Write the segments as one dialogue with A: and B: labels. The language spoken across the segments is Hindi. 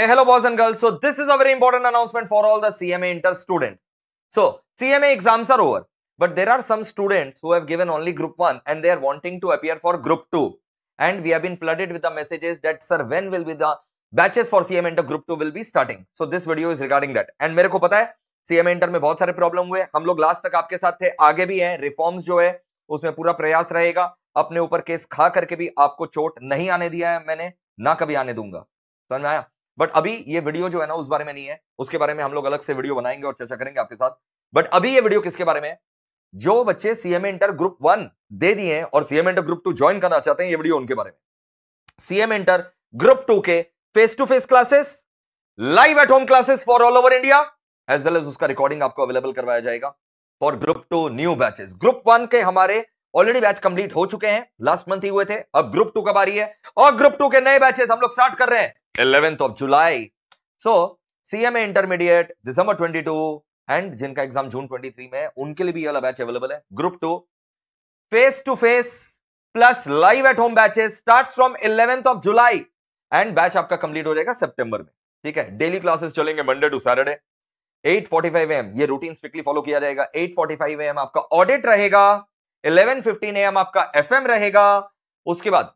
A: Hey, hello boys and girls. So this is a very important announcement for all the CMA Inter students. So CMA exams are over, but there are some students who have given only group one and they are wanting to appear for group two. And we have been flooded with the messages that sir, when will be the batches for CMA inter group two will be starting? So this video is regarding that. And मेरे को पता है CMA inter में बहुत सारे problem हुए हम लोग last तक आपके साथ थे आगे भी हैं reforms जो है उसमें पूरा प्रयास रहेगा अपने ऊपर केस खा करके भी आपको चोट नहीं आने दिया है मैंने ना कभी आने दूंगा समझ में आया बट अभी ये वीडियो जो है ना उस बारे में नहीं है उसके बारे में हम लोग अलग से वीडियो बनाएंगे और चर्चा करेंगे आपके साथ बट अभी ये वीडियो किसके बारे में जो बच्चे सीएम इंटर ग्रुप वन दे दिए हैं और CM inter group two join करना चाहते हैं ये वीडियो उनके बारे में सीएम इंटर ग्रुप टू के face to face classes live at home classes for all over India as well as उसका रिकॉर्डिंग आपको अवेलेबल करवाया जाएगा for group two new batches group one के हमारे ऑलरेडी बैच कंप्लीट हो चुके हैं लास्ट मंथ ही हुए थे अब ग्रुप टू कब आ रही है और ग्रुप टू के नए बैचेस हम लोग स्टार्ट कर रहे हैं 11th of July. So CMA intermediate December 22 and जिनका एग्जाम जून 23 में उनके लिए भी वाला बैच अवेलेबल है group two face to face plus live at home batches start from eleventh of July and batch आपका कंप्लीट हो जाएगा सितंबर में ठीक है डेली क्लासेस चलेंगे Monday to Saturday 8:45 forty AM ये रूटीन स्ट्रिक्टली फॉलो किया जाएगा 8:45 फोर्टी एम आपका ऑडिट रहेगा 11:15 एम आपका एफएम रहेगा उसके बाद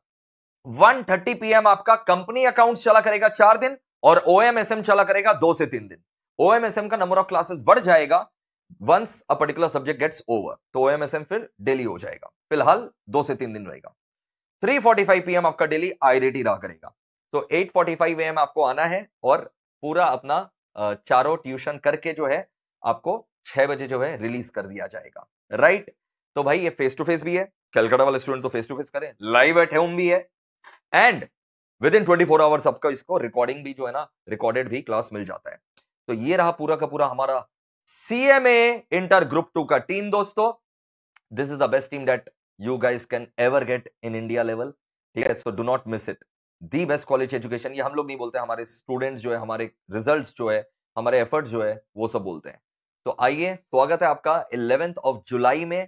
A: 1:30 पीएम आपका कंपनी अकाउंट चला करेगा चार दिन और ओएमएसएम चला करेगा दो से तीन दिन ओएमएसएम का नंबर ऑफ क्लासेस बढ़ जाएगा once a particular subject gets over तो ओएमएसएम फिर डेली हो जाएगा फिलहाल दो से तीन दिन रहेगा 3:45 पीएम आपका डेली आईडीटी रहा करेगा तो 8:45 एम आपको आना है और पूरा अपना चारों ट्यूशन करके जो है आपको छह बजे जो है रिलीज कर दिया जाएगा राइट right? तो भाई ये फेस टू फेस भी है कलकत्ता वाले स्टूडेंट तो फेस टू फेस करें लाइव एट होम भी है and within twenty four hours आपका इसको रिकॉर्डिंग भी जो है ना रिकॉर्डेड भी क्लास मिल जाता है तो ये रहा पूरा का पूरा हमारा सीएमए इंटर ग्रुप टू का टीम दोस्तों this is the best team that you guys can ever get in India level ठीक है so do not miss it the best college education ये हम लोग नहीं बोलते हमारे स्टूडेंट्स जो है हमारे रिजल्ट जो है हमारे एफर्ट्स जो है वो सब बोलते हैं तो आइए स्वागत है आपका इलेवेंथ ऑफ जुलाई में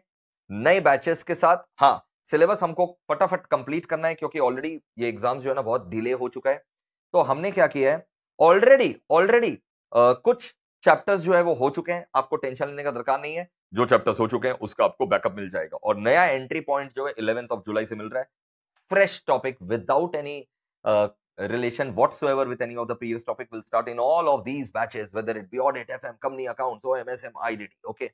A: नए बैचेस के साथ हाँ सिलेबस हमको फटाफट कंप्लीट करना है क्योंकि ऑलरेडी ये एग्जाम जो है ना बहुत डिले हो चुका है तो हमने क्या किया है ऑलरेडी ऑलरेडी कुछ चैप्टर्स जो है वो हो चुके हैं आपको टेंशन लेने का दरकार नहीं है जो चैप्टर्स हो चुके हैं उसका आपको बैकअप मिल जाएगा और नया एंट्री पॉइंट जो है इलेवेंथ ऑफ जुलाई से मिल रहा है fresh topic without any relation ever with any of relation whatsoever with any of the previous topic will start in all of these batches, whether it be audit, FM, company accounts, OMSM, IDT. Okay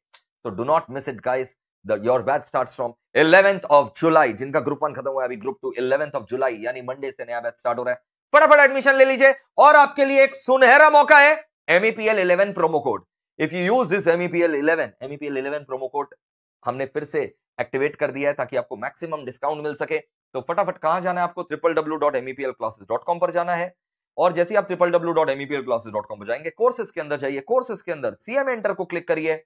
A: so do not miss it guys your batch start from eleventh of July जिनका ग्रुप वन खत्म हुआ अभी group two eleventh of July यानी मंडे से नया बैच स्टार्ट हो रहा है फटाफट एडमिशन ले लीजिए और आपके लिए एक सुनहरा मौका है MEPL eleven promo code if you use this MEPL eleven MEPL eleven promo code हमने फिर से एक्टिवेट कर दिया है ताकि आपको मैक्सिमम डिस्काउंट मिल सके तो फटाफट कहां जाना है आपको triple W dot MEPL classes dot com पर जाना है और जैसे आप triple W dot MEPL classes dot com पर जाएंगे कोर्सेज के अंदर जाइए कोर्सेज के अंदर सीएम एंटर को क्लिक करिए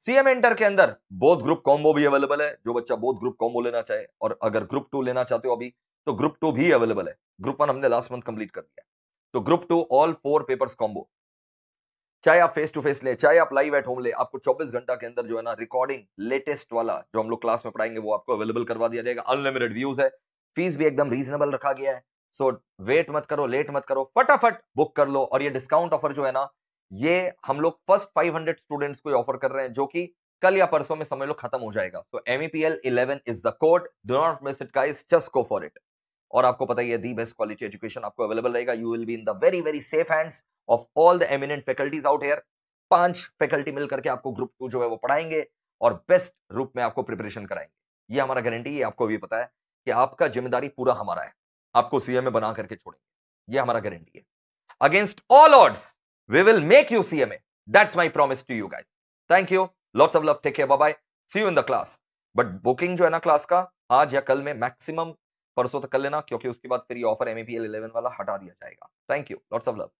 A: सीएम इंटर के अंदर बोध ग्रुप कॉम्बो भी अवेलेबल है जो बच्चा बोध ग्रुप कॉम्बो लेना चाहे और अगर ग्रुप टू लेना चाहते हो अभी तो ग्रुप टू भी अवेलेबल है ग्रुप वन हमने लास्ट मंथ कंप्लीट कर दिया तो group two all four papers combo चाहे आप फेस टू फेस ले चाहे आप लाइव एट होम ले आपको 24 घंटा के अंदर जो है ना रिकॉर्डिंग लेटेस्ट वाला जो हम लोग क्लास में पढ़ाएंगे वो आपको अवेलेबल करवा दिया जाएगा अनलिमिटेड व्यूज है फीस भी एकदम रीजनेबल रखा गया है सो वेट मत करो लेट मत करो फटाफट बुक कर लो और ये डिस्काउंट ऑफर जो है ना ये हम लोग फर्स्ट 500 स्टूडेंट्स को ऑफर कर रहे हैं जो कि कल या परसों में समय लोग खत्म हो जाएगा so L eleven is the code do not miss it guys just go for it और आपको पता ही है दी बेस्ट क्वालिटी एजुकेशन आपको अवेलेबल रहेगा you will be in the very very safe hands of all the eminent faculties out here पांच फैकल्टी मिल करके आपको ग्रुप टू जो है वो पढ़ाएंगे और बेस्ट रूप में आपको प्रिपरेशन कराएंगे ये हमारा गारंटी है आपको भी पता है कि आपका जिम्मेदारी पूरा हमारा है आपको सीएम बना करके छोड़ेंगे ये हमारा गारंटी है against all odds We will make you CMA. That's my promise to you guys. Thank you lots of love take care bye see you in the class but booking जो है ना क्लास का आज या कल में मैक्सिमम परसों तक कर लेना क्योंकि उसके बाद फिर ये ऑफर एमएपीएल 11 वाला हटा दिया जाएगा thank you lots of love